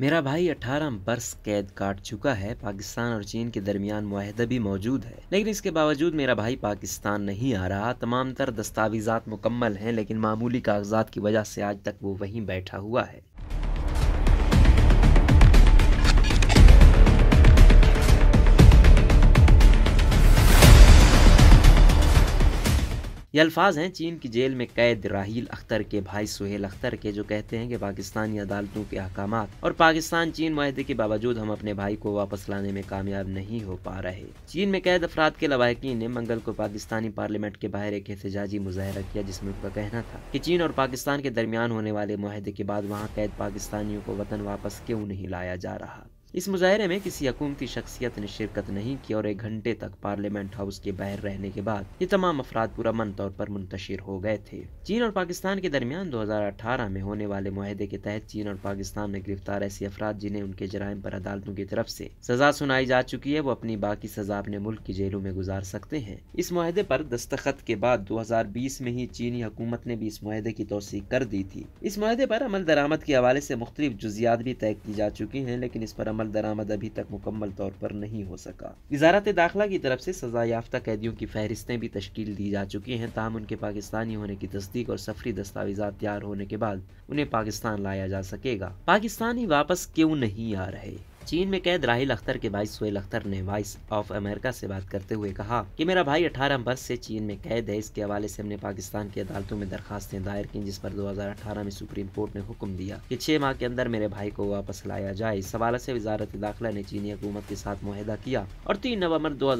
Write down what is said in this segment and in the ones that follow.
मेरा भाई 18 बरस कैद काट चुका है पाकिस्तान और चीन के दरमियान माहदा भी मौजूद है लेकिन इसके बावजूद मेरा भाई पाकिस्तान नहीं आ रहा तमाम तर दस्तावेजात मुकम्मल हैं लेकिन मामूली कागजात की वजह से आज तक वो वहीं बैठा हुआ है ये अल्फाज हैं चीन की जेल में कैद राहील अख्तर के भाई सुहेल अख्तर के जो कहते हैं कि पाकिस्तानी अदालतों के अहकाम और पाकिस्तान चीन माहे के बावजूद हम अपने भाई को वापस लाने में कामयाब नहीं हो पा रहे चीन में कैद अफराद के लवाकिन ने मंगल को पाकिस्तानी पार्लियामेंट के बाहर एक एहतजाजी मुजाहरा किया जिसमें उनका कहना था कि चीन और पाकिस्तान के दरमियान होने वाले माहे के बाद वहाँ कैद पाकिस्तानियों को वतन वापस क्यों नहीं लाया जा रहा इस मुजाहरे में किसी हकूमती शख्सियत ने शिरकत नहीं की और एक घंटे तक पार्लियामेंट हाउस के बाहर रहने के बाद ये तमाम अफराद मन तौर पर मुंतशिर हो गए थे चीन और पाकिस्तान के दरमियान 2018 में होने वाले माहे के तहत चीन और पाकिस्तान में गिरफ्तार ऐसे अफराद जिन्हें उनके जराइम पर अदालतों की तरफ से सजा सुनाई जा चुकी है वो अपनी बाकी सजा अपने मुल्क की जेलों में गुजार सकते हैं इस माहे पर दस्तखत के बाद बीस में ही चीनी हुकूमत ने भी इस माहे की तोसी कर दी थी इस माहे पर अमल दरामद के हवाले से मुख्तलिफ जुजियात भी तय की जा चुकी है लेकिन इस पर अमल दरामद अभी तक मुकम्मल तौर पर नहीं हो सका वजारत दाखिला की तरफ से सजा याफ्ता कैदियों की फहरिस्तें भी तश्कील दी जा चुकी हैं ताहम उनके पाकिस्तानी होने की तस्दीक और सफरी दस्तावेजा तैयार होने के बाद उन्हें पाकिस्तान लाया जा सकेगा पाकिस्तानी वापस क्यों नहीं आ रहे चीन में कैद राहिल अख्तर के भाई सुहेल अख्तर ने वॉइस ऑफ अमेरिका से बात करते हुए कहा कि मेरा भाई 18 बस से चीन में कैद है इसके हवाले से हमने पाकिस्तान की अदालतों में दरखास्तें दायर की जिस पर 2018 में सुप्रीम कोर्ट ने हुक्म दिया कि छह माह के अंदर मेरे भाई को वापस लाया जाए इस हवाले ऐसी वजारत दाखिला ने चीनी हुकूमत के साथ मुहिदा किया और तीन नवम्बर दो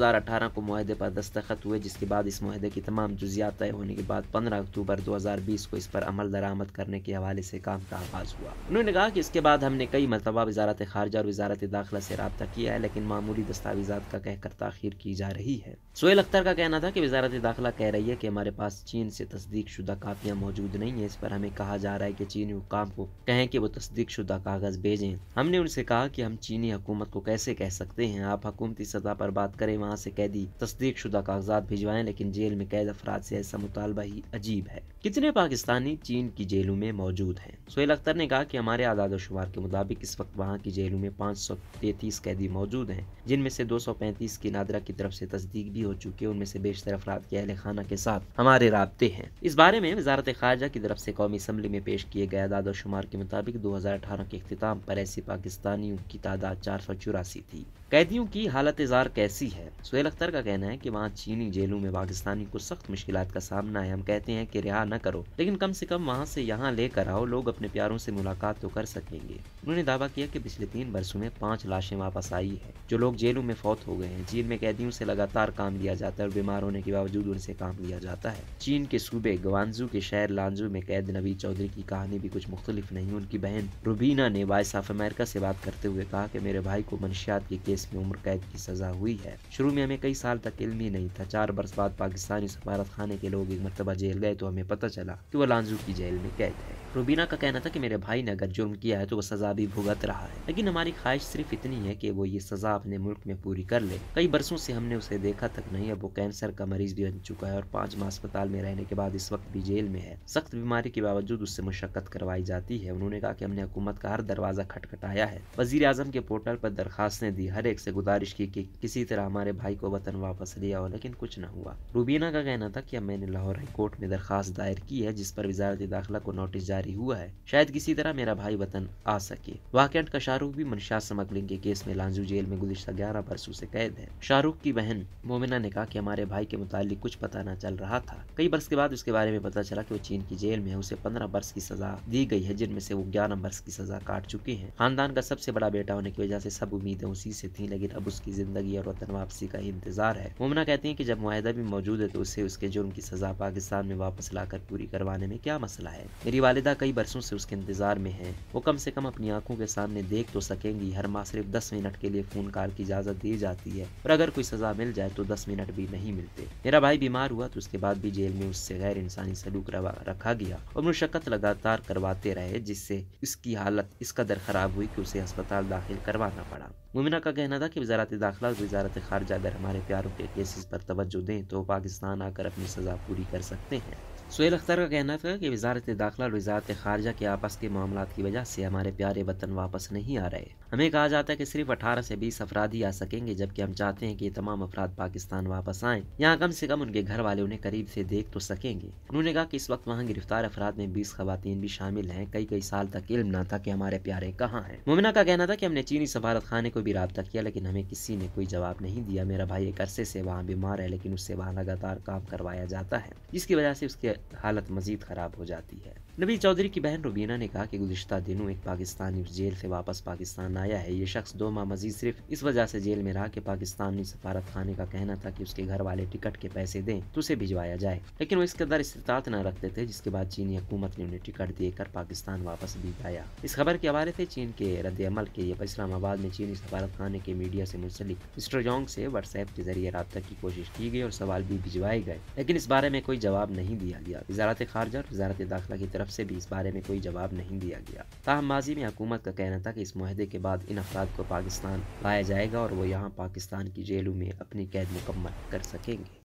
को माहदे आरोप दस्तखत हुए जिसके बाद इस माहदे की तमाम जुजियात तय होने के बाद पंद्रह अक्टूबर दो हजार बीस को इस पर अमल दरामद करने के हवाले ऐसी काम का आगाज हुआ उन्होंने कहा की इसके बाद हमने कई मरतबा वजारत खारजा और वजारत वजारत दाखिला से रबता किया है लेकिन मामूली दस्तावेजा का कहकर तखिर की जा रही है सोहेल अख्तर का कहना था कि वजारत दाखिला कह रही है कि हमारे पास चीन से तस्दीक शुदा कापियाँ मौजूद नहीं है इस पर हमें कहा जा रहा है कि चीनी हुकाम को कहें कि वो तस्दीक शुदा कागज़ भेजें हमने उनसे कहा कि हम चीनी हुकूमत को कैसे कह सकते हैं आप हकूमती सतह पर बात करें वहाँ से कैदी तस्दीक शुदा कागजात भिजवाएं लेकिन जेल में कैद अफराद से ऐसा मुतालबा ही अजीब है कितने पाकिस्तानी चीन की जेलों में मौजूद हैं सोहेल अख्तर ने कहा कि हमारे आदाद शुमार के मुताबिक इस वक्त वहाँ की जेलों में पाँच 233 कैदी मौजूद हैं जिनमें से 235 की नादरा की तरफ से तस्दीक भी हो चुकी है उनमें से बेशतर अफराद के अहल खाना के साथ हमारे रबते हैं इस बारे में वजारत खारजा की तरफ से कौमी असम्बली में पेश किए गए दादा शुमार के मुताबिक दो हज़ार अठारह के अख्ताम पर ऐसी पाकिस्तानियों की तादाद चार सौ चौरासी थी कैदियों की हालत इजार कैसी है सुहेल अख्तर का कहना है कि वहाँ चीनी जेलों में पाकिस्तानी को सख्त मुश्किल का सामना है हम कहते हैं कि रिहा न करो लेकिन कम से कम वहाँ से यहाँ लेकर आओ लोग अपने प्यारों से मुलाकात तो कर सकेंगे उन्होंने दावा किया कि पिछले तीन वर्षों में पाँच लाशें वापस आई है जो लोग जेलों में फौत हो गए हैं चीन में कैदियों से लगातार काम लिया जाता है और बीमार होने के बावजूद उनसे काम लिया जाता है चीन के सूबे गवानजू के शहर लांजू में कैद नबी चौधरी की कहानी भी कुछ मुख्तलिफ नहीं उनकी बहन रुबीना ने वॉइस ऑफ अमेरिका से बात करते हुए कहा कि मेरे भाई को मनशियात के केस केस में उम्र कैद की सजा हुई है शुरू में हमें कई साल तक इलम ही नहीं था चार बरस बाद पाकिस्तानी सफारत खाने के लोग एक मरतबा जेल गए तो हमें पता चला की वो लांजू की जेल में कैद है रुबीना का कहना था कि मेरे भाई ने अगर जुर्म किया है तो वो सज़ा भी भुगत रहा है लेकिन हमारी ख्वाहिश सिर्फ इतनी है कि वो ये सज़ा अपने मुल्क में पूरी कर ले कई बरसों से हमने उसे देखा तक नहीं अब वो कैंसर का मरीज भी बन चुका है और पाँच माह अस्पताल में रहने के बाद इस वक्त भी जेल में है सख्त बीमारी के बावजूद उससे मुशक्क़त करवाई जाती है उन्होंने कहा कि हमने हुकूमत का हर दरवाज़ा खटखटाया है वजीर आजम के पोर्टल पर दरखास्तें दी हर एक से गुजारिश की कि किसी तरह हमारे भाई को वतन वापस लिया हो लेकिन कुछ न हुआ रूबीना का कहना था कि मैंने लाहौर हाईकोर्ट में दरखास्त दायर की है जिस पर वजारत दाखिला को नोटिस जारी जारी हुआ है शायद किसी तरह मेरा भाई वतन आ सके वाकंट का शाहरुख भी मनशा स्मगलिंग के केस में लांजू जेल में गुजशत ग्यारह बरसों से कैद है शाहरुख की बहन मोमिना ने कहा कि हमारे भाई के मुतालिक कुछ पता न चल रहा था कई बर्स के बाद उसके बारे में पता चला की वो चीन की जेल में है उसे पंद्रह बर्स की सजा दी गई है जिनमें से वो ग्यारह बरस की सजा काट चुके हैं खानदान का सबसे बड़ा बेटा होने की वजह से सब उम्मीदें उसी से थी लेकिन अब उसकी जिंदगी और वतन वापसी का इंतजार है मोमिना कहती है की जब माहिदा भी मौजूद है तो उसे उसके जुर्म की सजा पाकिस्तान में वापस लाकर पूरी करवाने में क्या मसला है मेरी वाले वहीदा कई बरसों से उसके इंतज़ार में है वो कम से कम अपनी आंखों के सामने देख तो सकेंगी हर माह सिर्फ दस मिनट के लिए फ़ोन कॉल की इजाज़त दी जाती है और अगर कोई सज़ा मिल जाए तो दस मिनट भी नहीं मिलते मेरा भाई बीमार हुआ तो उसके बाद भी जेल में उससे गैर इंसानी सलूक रखा गया और मुशक्क़त लगातार करवाते रहे जिससे इसकी हालत इस कदर ख़राब हुई कि उसे अस्पताल दाखिल करवाना पड़ा मुमिना का कहना था कि वजारत दाखिला और वजारत खारजा अगर हमारे प्यारों के केसेस पर तवज्जो दें तो पाकिस्तान आकर अपनी सज़ा पूरी कर सकते हैं सुहेल अख्तर का कहना था कि वजारत दाखिला और वजारत खारजा के आपस के मामला की वजह से हमारे प्यारे वतन वापस नहीं आ रहे हमें कहा जाता है कि सिर्फ अठारह से बीस अफराद ही आ सकेंगे जबकि हम चाहते हैं कि ये तमाम अफराद पाकिस्तान वापस आएं यहाँ कम से कम उनके घर वाले उन्हें करीब से देख तो सकेंगे उन्होंने कहा कि इस वक्त वहाँ गिरफ्तार अफराद में बीस खातन भी शामिल हैं कई कई साल तक इल्म न था कि हमारे प्यारे कहाँ हैं मुमिना का कहना था कि हमने चीनी सफारत खाने को भी रबता किया लेकिन हमें किसी ने कोई जवाब नहीं दिया मेरा भाई एक अरसे से वहाँ बीमार है लेकिन उससे वहाँ लगातार काम करवाया जाता है जिसकी वजह से उसके हालत मजीद खराब हो जाती है नबी चौधरी की बहन रुबीना ने कहा कि गुजशत दिनों एक पाकिस्तानी जेल से वापस पाकिस्तान आया है ये शख्स दो माह मजीद सिर्फ इस वजह से जेल में रहा कि पाकिस्तानी सफारत खाने का कहना था कि उसके घर वाले टिकट के पैसे दें तो उसे भिजवाया जाए लेकिन वो इस कदर इस्तात न रखते थे जिसके बाद चीनी हुकूमत ने उन्हें टिकट देकर पाकिस्तान वापस भिजवाया इस खबर के हवाले थे चीन के रद्द अमल के लिए इस्लामाबाद में चीनी सफारत खाने के मीडिया से मुंसलिक मिस्टर जोंग से व्हाट्सएप के जरिए रबता की कोशिश की गई और सवाल भी भिजवाए गए लेकिन इस बारे में कोई जवाब नहीं दिया गया दिया वजारत खारजा और वजारत दाखिला की तरफ से भी इस बारे में कोई जवाब नहीं दिया गया ताहम माजी में हुकूमत का कहना था कि इस माहदे के बाद इन अफराद को पाकिस्तान लाया जाएगा और वो यहाँ पाकिस्तान की जेलों में अपनी कैद मुकम्मल कर सकेंगे